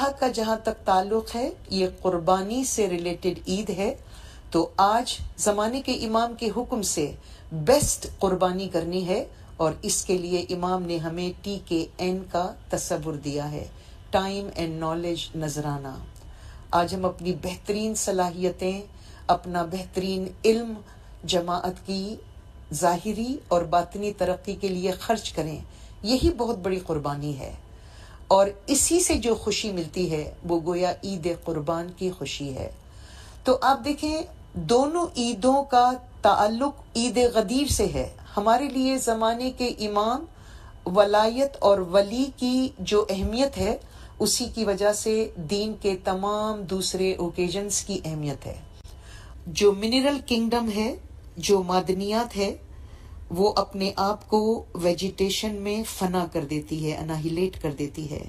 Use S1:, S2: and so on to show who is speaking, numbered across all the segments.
S1: का जहाँ तक ताल्लुक है ये कुर्बानी से रिलेटेड ईद है तो आज ज़माने के इमाम के हुक्म से बेस्ट कुर्बानी करनी है और इसके लिए इमाम ने हमें टी के एन का तस्वुर दिया है टाइम एंड नॉलेज नजराना आज हम अपनी बेहतरीन सलाहियतें अपना बेहतरीन इल्म जमात की ज़ाहरी और बातनी तरक्की के लिए खर्च करें यही बहुत बड़ी कुर्बानी है और इसी से जो खुशी मिलती है वो गोया ईद कुर्बान की खुशी है तो आप देखें दोनों ईदों का ताल्लुक ईद गदीर से है हमारे लिए ज़माने के इमाम वलायत और वली की जो अहमियत है उसी की वजह से दीन के तमाम दूसरे ओकेजन्स की अहमियत है जो मिनरल किंगडम है जो मादनियात है वो अपने आप को वेजिटेशन में फना कर देती है अनाहिलेट कर देती है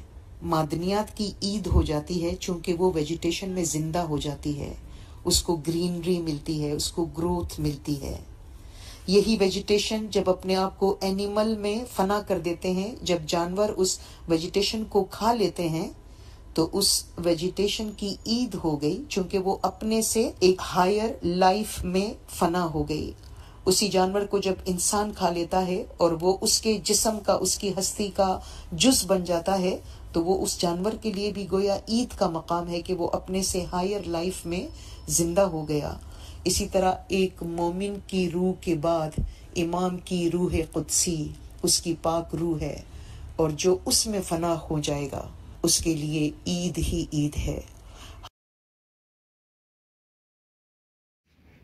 S1: मादनियात की ईद हो जाती है चूंकि वो वेजिटेशन में जिंदा हो जाती है उसको ग्रीनरी मिलती है उसको ग्रोथ मिलती है यही वेजिटेशन जब अपने आप को एनिमल में फना कर देते हैं जब जानवर उस वेजिटेशन को खा लेते हैं तो उस वेजिटेशन की ईद हो गई चूंकि वो अपने से एक हायर लाइफ में फना हो गई उसी जानवर को जब इंसान खा लेता है और वो उसके जिसम का उसकी हस्ती का जुज बन जाता है तो वो उस जानवर के लिए भी गोया ईद का मकाम है कि वो अपने से हायर लाइफ में जिंदा हो गया इसी तरह एक मोमिन की रूह के बाद इमाम की रूह कुदसी उसकी पाक रूह है और जो उसमें फना हो जाएगा उसके लिए ईद ही ईद है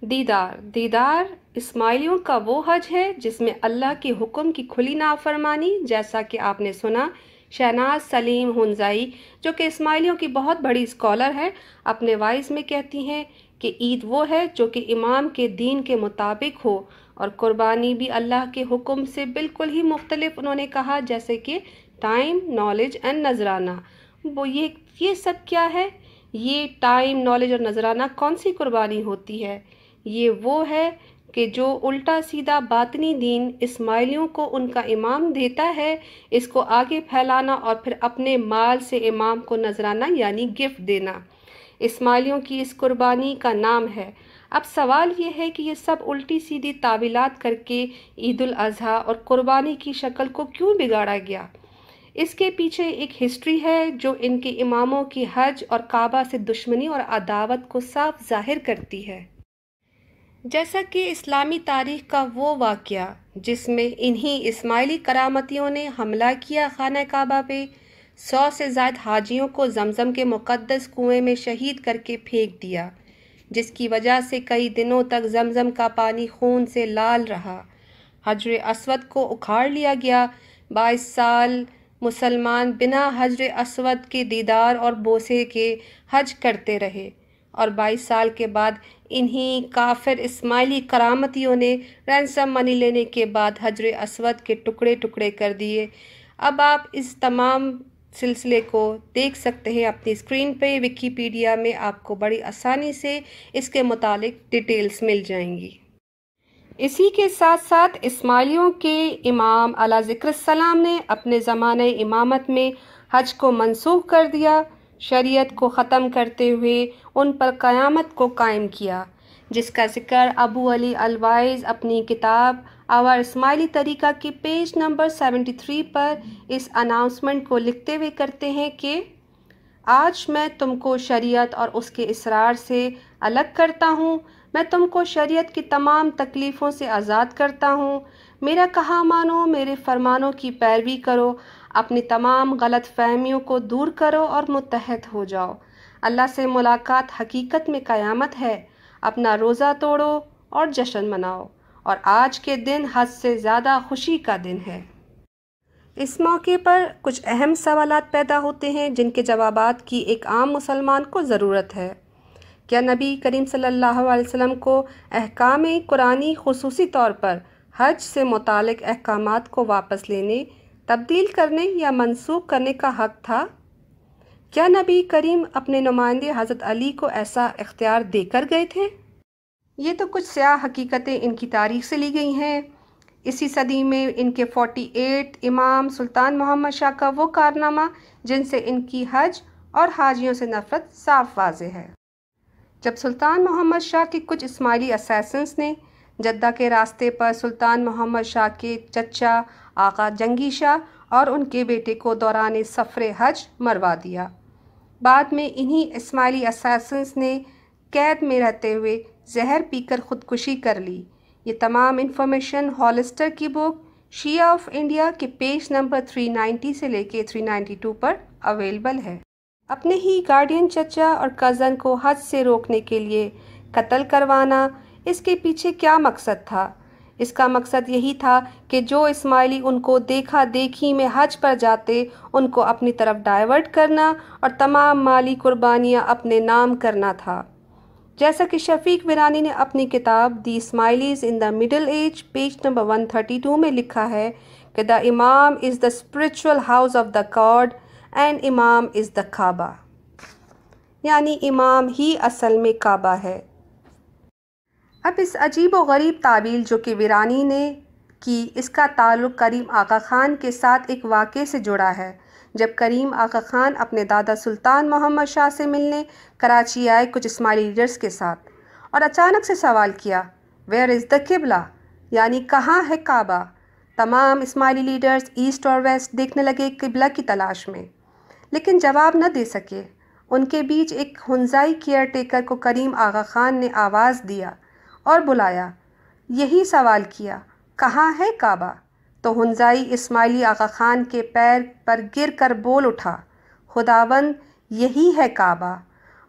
S2: दीदार दीदार इस्माइलियों का वो हज है जिसमें अल्लाह के हुक्म की खुली नाफरमानी जैसा कि आपने सुना शहनाज सलीम हनजाई जो कि इस्माइलियों की बहुत बड़ी स्कॉलर है अपने वाइस में कहती हैं कि ईद वो है जो कि इमाम के दीन के मुताबिक हो और क़ुरबानी भी अल्लाह के हुक्म से बिल्कुल ही मुख्तलिफ उन्होंने कहा जैसे कि टाइम नॉलेज एंड नजराना वो ये ये सब क्या है ये टाइम नॉलेज और नजराना कौन सी कुर्बानी होती है ये वो है कि जो उल्टा सीधा बातनी दीन इस्माइलियों को उनका इमाम देता है इसको आगे फैलाना और फिर अपने माल से इमाम को नजराना यानी गिफ्ट देना इस्माइलियों की इस कुर्बानी का नाम है अब सवाल ये है कि ये सब उल्टी सीधी तावीलात करके ईद अज़हा और कुर्बानी की शक्ल को क्यों बिगाड़ा गया इसके पीछे एक हिस्ट्री है जो इनके इमामों की हज और काबा से दुश्मनी और अदावत को साफ जाहिर करती है जैसा कि इस्लामी तारीख का वो वाक़ जिसमें इन्हीं इस्माइली करामतियों ने हमला किया खाना काबा पे सौ से ज़ायद हाजियों को जमज़म के मुक़दस कुएं में शहीद करके फेंक दिया जिसकी वजह से कई दिनों तक जमज़म का पानी खून से लाल रहा हजर असवद को उखाड़ लिया गया बाईस साल मुसलमान बिना हजर असवद के दीदार और बोसे के हज करते रहे और 22 साल के बाद इन्हीं काफिर इस्माइली करामतियों ने रैनसम मनी लेने के बाद हजर असवद के टुकड़े टुकड़े कर दिए अब आप इस तमाम सिलसिले को देख सकते हैं अपनी स्क्रीन पे विकीपीडिया में आपको बड़ी आसानी से इसके मुतालिक डिटेल्स मिल जाएंगी इसी के साथ साथ इस्माइलियों के इमाम अला ज़िक्रम ने अपने ज़माने इमामत में हज को मनसूख कर दिया शरीयत को ख़त्म करते हुए उन पर क़यामत को कायम किया जिसका जिक्र अबू अली अलवाइज अपनी किताब आवार इस्माइली तरीक़ा के पेज नंबर 73 पर इस अनाउंसमेंट को लिखते हुए करते हैं कि आज मैं तुमको शरीयत और उसके इसरार से अलग करता हूँ मैं तुमको शरीयत की तमाम तकलीफ़ों से आज़ाद करता हूँ मेरा कहा मानो मेरे फरमानों की पैरवी करो अपनी तमाम गलत फहमियों को दूर करो और मुतहद हो जाओ अल्लाह से मुलाकात हकीकत में क़यामत है अपना रोज़ा तोड़ो और जश्न मनाओ और आज के दिन हद से ज़्यादा खुशी का दिन है इस मौके पर कुछ अहम सवाल पैदा होते हैं जिनके जवाब की एक आम मुसलमान को ज़रूरत है क्या नबी करीम सल्लल्लाहु अलैहि वसल्लम को अहकाम कुरानी खसूसी तौर पर हज से मुतल अहकाम को वापस लेने तब्दील करने या मनसूख करने का हक़ था क्या नबी करीम अपने नुमाइंदे हज़रत अली को ऐसा इख्तियार देकर गए थे ये तो कुछ स्याह हकीकतें इनकी तारीख से ली गई हैं इसी सदी में इनके 48 इमाम सुल्तान मोहम्मद शाह का वो कारनामा जिनसे इनकी हज और हाजियों से नफ़रत साफ वाज है जब सुल्तान मोहम्मद शाह के कुछ इस्माइली असैसन्स ने जद्दा के रास्ते पर सुल्तान मोहम्मद शाह के चचा आका जंगीशा और उनके बेटे को दौरान सफ़र हज मरवा दिया बाद में इन्हीं इस्माइली असासन्स ने कैद में रहते हुए जहर पीकर ख़ुदकुशी कर ली ये तमाम इन्फॉर्मेशन हॉलिस्टर की बुक शिया ऑफ इंडिया के पेज नंबर 390 से लेके 392 पर अवेलेबल है अपने ही गार्डियन चचा और कज़न को हज से रोकने के लिए कत्ल करवाना इसके पीछे क्या मकसद था इसका मकसद यही था कि जो इस्माइली उनको देखा देखी में हज पर जाते उनको अपनी तरफ डाइवर्ट करना और तमाम माली कुर्बानियां अपने नाम करना था जैसा कि शफीक विरानी ने अपनी किताब the Ismailis in the middle age page number 132 में लिखा है कि the imam is the spiritual house of the god and imam is the Kaaba यानी इमाम ही असल में काबा है अब इस अजीब व गरीब ताबील जो कि वीरानी ने की इसका ताल्लुक़ करीम आका ख़ान के साथ एक वाक़े से जुड़ा है जब करीम आका ख़ान अपने दादा सुल्तान मोहम्मद शाह से मिलने कराची आए कुछ इस्माइली लीडर्स के साथ और अचानक से सवाल किया वेयर इज़ द किबला यानी कहाँ है काबा तमाम इस्माइली लीडर्स ईस्ट और वेस्ट देखने लगे किबला की तलाश में लेकिन जवाब न दे सके उनके बीच एक हंजाई केयर टेकर को करीम आगा ख़ान ने आवाज़ दिया और बुलाया यही सवाल किया कहाँ है काबा तो हंजाई इस्माइली आगा खान के पैर पर गिर कर बोल उठा खुदावंद यही है काबा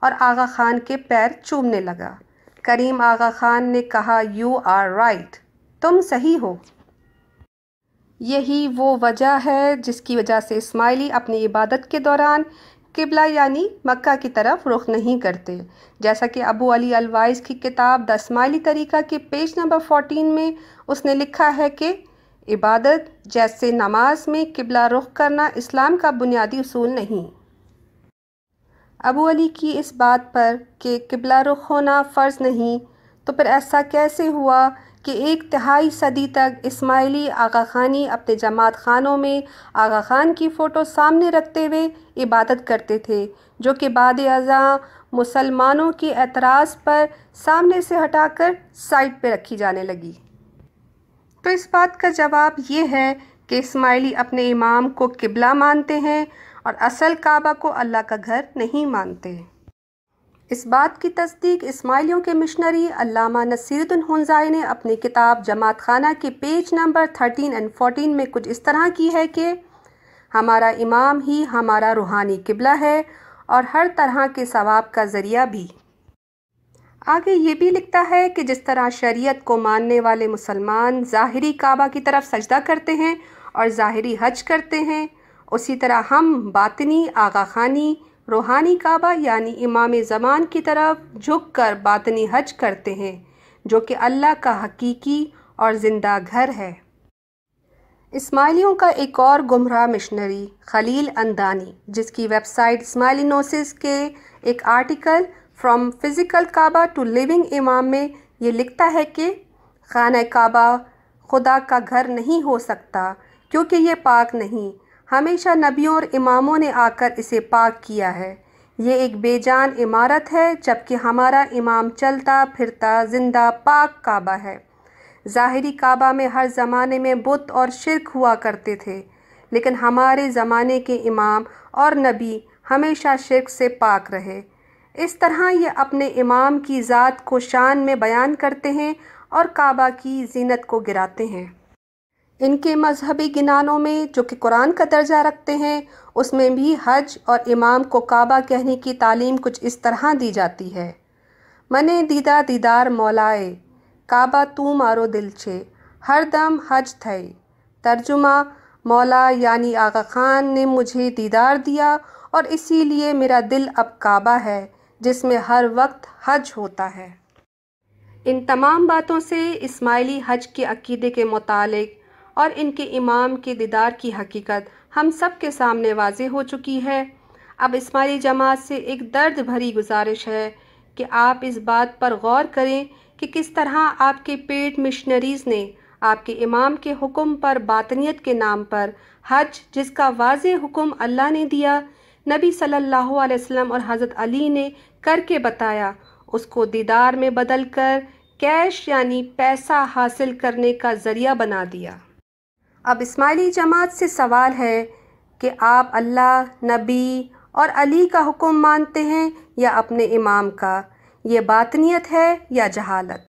S2: और आगा खान के पैर चूमने लगा करीम आगा खान ने कहा यू आर राइट तुम सही हो यही वो वजह है जिसकी वजह से इस्माइली अपनी इबादत के दौरान किबला यानी मक्का की तरफ रुख नहीं करते जैसा कि अबू अली अलवाइज की किताब द तरीका के पेज नंबर फ़ोटीन में उसने लिखा है कि इबादत जैसे नमाज में किबला रुख करना इस्लाम का बुनियादी असूल नहीं अबू अली की इस बात पर कि किबला रुख होना फ़र्ज़ नहीं तो फिर ऐसा कैसे हुआ कि एक तिहाई सदी तक इस्माइली आगा खानी अपने जमात खानों में आगा खान की फ़ोटो सामने रखते हुए इबादत करते थे जो कि बाद अजा मुसलमानों के एतराज़ पर सामने से हटाकर साइड पर रखी जाने लगी तो इस बात का जवाब ये है कि इस्माइली अपने इमाम को किबला मानते हैं और असल काबा को अल्लाह का घर नहीं मानते इस बात की तस्दीक इस्माइलियों के मिशनरी अलामा नसीरुद्दीन हंजाई ने अपनी किताब जमात खाना के page number thirteen and fourteen में कुछ इस तरह की है कि हमारा इमाम ही हमारा रूहानी किबला है और हर तरह के सवाब का ज़रिया भी आगे ये भी लिखता है कि जिस तरह शरीयत को मानने वाले मुसलमान ज़ाहरी काबा की तरफ सजदा करते हैं और ज़ाहरी हज करते हैं उसी तरह हम बातनी आगा खानी रूहानी काबा यानी इमाम ज़मान की तरफ झुक कर बातनी हज करते हैं जो कि अल्लाह का हकीकी और ज़िंदा घर है इस्माइलियों का एक और गुमराह मिशनरी खलील अंदानी जिसकी वेबसाइट इस्माइलिनोसिस के एक article from physical Kaaba to living imam में ये लिखता है कि खाना काबा खुदा का घर नहीं हो सकता क्योंकि ये पाक नहीं हमेशा नबियों और इमामों ने आकर इसे पाक किया है ये एक बेजान इमारत है जबकि हमारा इमाम चलता फिरता जिंदा पाक काबा है ज़ाहरी काबा में हर ज़माने में बुत और शिरक हुआ करते थे लेकिन हमारे ज़माने के इमाम और नबी हमेशा शिरक से पाक रहे इस तरह ये अपने इमाम की ज़ात को शान में बयान करते हैं और काबा की जीनत को गिराते हैं इनके मजहबी गिनानों में जो कि कुरान का दर्जा रखते हैं उसमें भी हज और इमाम को काबा कहने की तालीम कुछ इस तरह दी जाती है मने दीदा दीदार मौलाए काबा तू मारो दिल छे हर दम हज थे तर्जुमा मौला यानी आगा खान ने मुझे दीदार दिया और इसीलिए मेरा दिल अब काबा है जिसमें हर वक्त हज होता है इन तमाम बातों से इस्माइली हज के अकीदे के मुतालिक़ और इनके इमाम के दीदार की हकीकत हम सब के सामने वाज हो चुकी है अब इस्माइली जमात से एक दर्द भरी गुजारिश है कि आप इस बात पर गौर करें कि किस तरह आपके पेट मिशनरीज़ ने आपके इमाम के हुक्म पर बातनीत के नाम पर हज जिसका वाज हुक्म अल्लाह ने दिया नबी सल्लल्लाहु अलैहि वसल्लम और हज़रत अली ने करके बताया उसको दीदार में बदल कर कैश यानी पैसा हासिल करने का ज़रिया बना दिया अब इस्माइली जमात से सवाल है कि आप अल्लाह नबी और अली का हुक्म मानते हैं या अपने इमाम का ये बातनीत है या जहालत